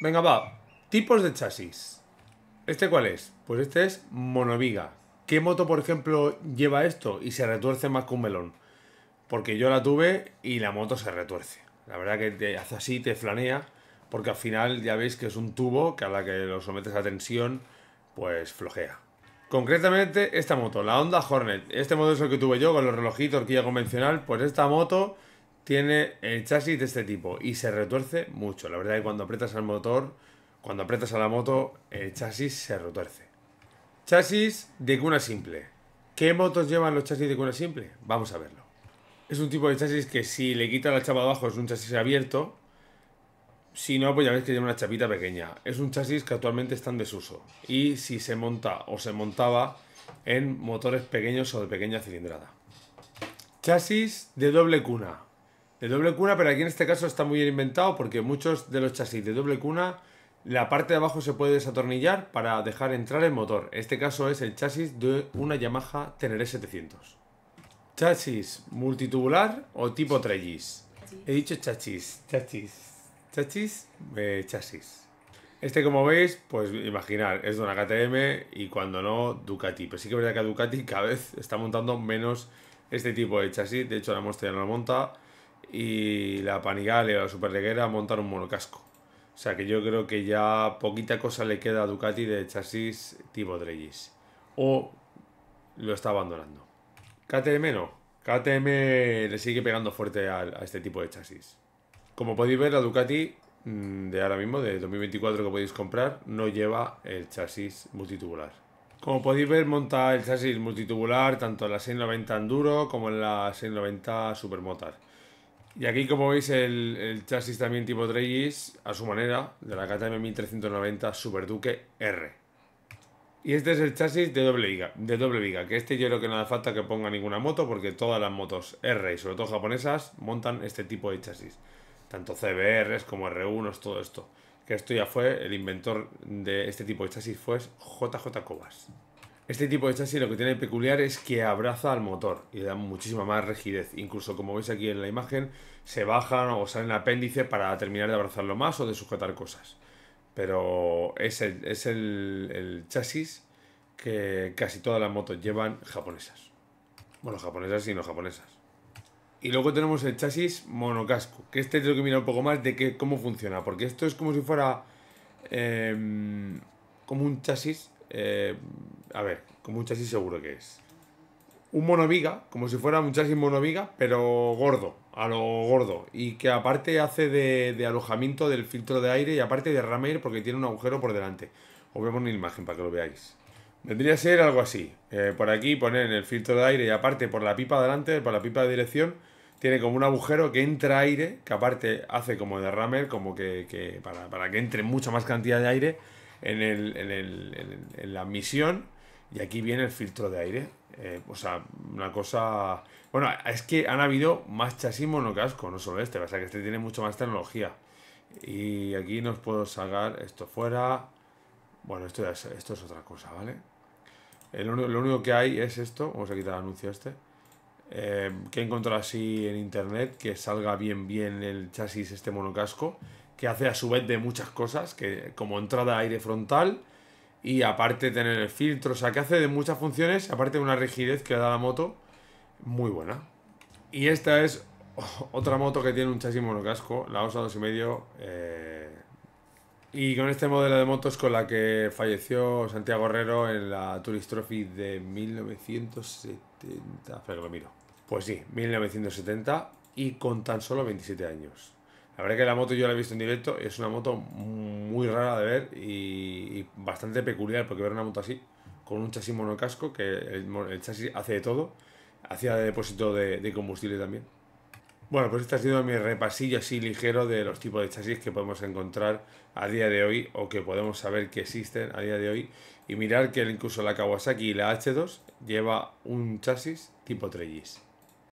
Venga, va. Tipos de chasis. ¿Este cuál es? Pues este es monoviga. ¿Qué moto, por ejemplo, lleva esto y se retuerce más que un melón? Porque yo la tuve y la moto se retuerce. La verdad que te hace así, te flanea, porque al final ya veis que es un tubo que a la que lo sometes a tensión, pues flojea. Concretamente esta moto, la Honda Hornet. Este modelo es el que tuve yo con los relojitos, horquilla convencional. Pues esta moto tiene el chasis de este tipo y se retuerce mucho. La verdad es que cuando aprietas al motor, cuando aprietas a la moto, el chasis se retuerce. Chasis de cuna simple. ¿Qué motos llevan los chasis de cuna simple? Vamos a verlo. Es un tipo de chasis que si le quita la chapa abajo es un chasis abierto. Si no, pues ya veis que lleva una chapita pequeña. Es un chasis que actualmente está en desuso. Y si se monta o se montaba en motores pequeños o de pequeña cilindrada. Chasis de doble cuna. De doble cuna, pero aquí en este caso está muy bien inventado porque muchos de los chasis de doble cuna, la parte de abajo se puede desatornillar para dejar entrar el motor. Este caso es el chasis de una Yamaha Teneré 700. Chasis multitubular o tipo trellis. He dicho chasis, chasis, chasis, eh, chasis. Este, como veis, pues imaginar, es de una KTM y cuando no, Ducati. Pero sí que es verdad que Ducati cada vez está montando menos este tipo de chasis. De hecho, la muestra ya no lo monta y la Panigale o la Superleggera montan un monocasco. O sea que yo creo que ya poquita cosa le queda a Ducati de chasis tipo Dreyis. O lo está abandonando. KTM no. KTM le sigue pegando fuerte a, este tipo de chasis. Como podéis ver, la Ducati mm, de ahora mismo, de 2024 que podéis comprar, no lleva el chasis multitubular. Como podéis ver, monta el chasis multitubular tanto en la 690 Enduro como en la 690 Supermotar. Y aquí, como veis, el, chasis también tipo Trellis, a su manera, de la KTM 1390 Super R. Y este es el chasis de doble viga, de doble viga, que este yo creo que no hace falta que ponga ninguna moto, porque todas las motos R, y sobre todo japonesas, montan este tipo de chasis. Tanto CBRs como R1, todo esto. Que esto ya fue, el inventor de este tipo de chasis fue JJ Cobas. Este tipo de chasis lo que tiene peculiar es que abraza al motor y le da muchísima más rigidez. Incluso como veis aquí en la imagen, se bajan o salen apéndice para terminar de abrazarlo más o de sujetar cosas. Pero es el, es el, chasis que casi todas las motos llevan japonesas. Bueno, japonesas y no japonesas. Y luego tenemos el chasis monocasco, que este tengo que mirar un poco más de cómo funciona, porque esto es como si fuera em, como un chasis eh, a ver, con un chasis seguro que es. Un monoviga, como si fuera un chasis monoviga, pero gordo, a lo gordo. Y que aparte hace de, alojamiento del filtro de aire y aparte de aire porque tiene un agujero por delante. Os vemos una imagen para que lo veáis. Vendría a ser algo así. Eh, por aquí ponen el filtro de aire y aparte por la pipa delante, por la pipa de dirección, tiene como un agujero que entra aire, que aparte hace como derramer, como que, para que entre mucha más cantidad de aire en, la misión y aquí viene el filtro de aire. Eh, o sea, una cosa... Bueno, es que han habido más chasis monocasco, no solo este, o sea que este tiene mucho más tecnología. Y aquí nos puedo sacar esto fuera. Bueno, esto, es, esto es otra cosa, ¿vale? lo único que hay es esto. Vamos a quitar el anuncio este. Eh, que he encontrado así en internet que salga bien bien el chasis este monocasco que hace a su vez de muchas cosas, que como entrada aire frontal y aparte tener el filtro, o sea, que hace de muchas funciones, aparte de una rigidez que da la moto, muy buena. Y esta es otra moto que tiene un chasis monocasco, la OSA 2,5. Eh, y con este modelo de motos con la que falleció Santiago Herrero en la Tourist Trophy de 1970. Espera lo miro. Pues sí, 1970 y con tan solo 27 años. La verdad que la moto yo la he visto en directo, es una moto muy rara de ver y, bastante peculiar, porque ver una moto así, con un chasis monocasco, que el, chasis hace de todo, hacía de depósito de, combustible también. Bueno, pues este ha sido mi repasillo así ligero de los tipos de chasis que podemos encontrar a día de hoy o que podemos saber que existen a día de hoy. Y mirar que incluso la Kawasaki y la H2 lleva un chasis tipo 3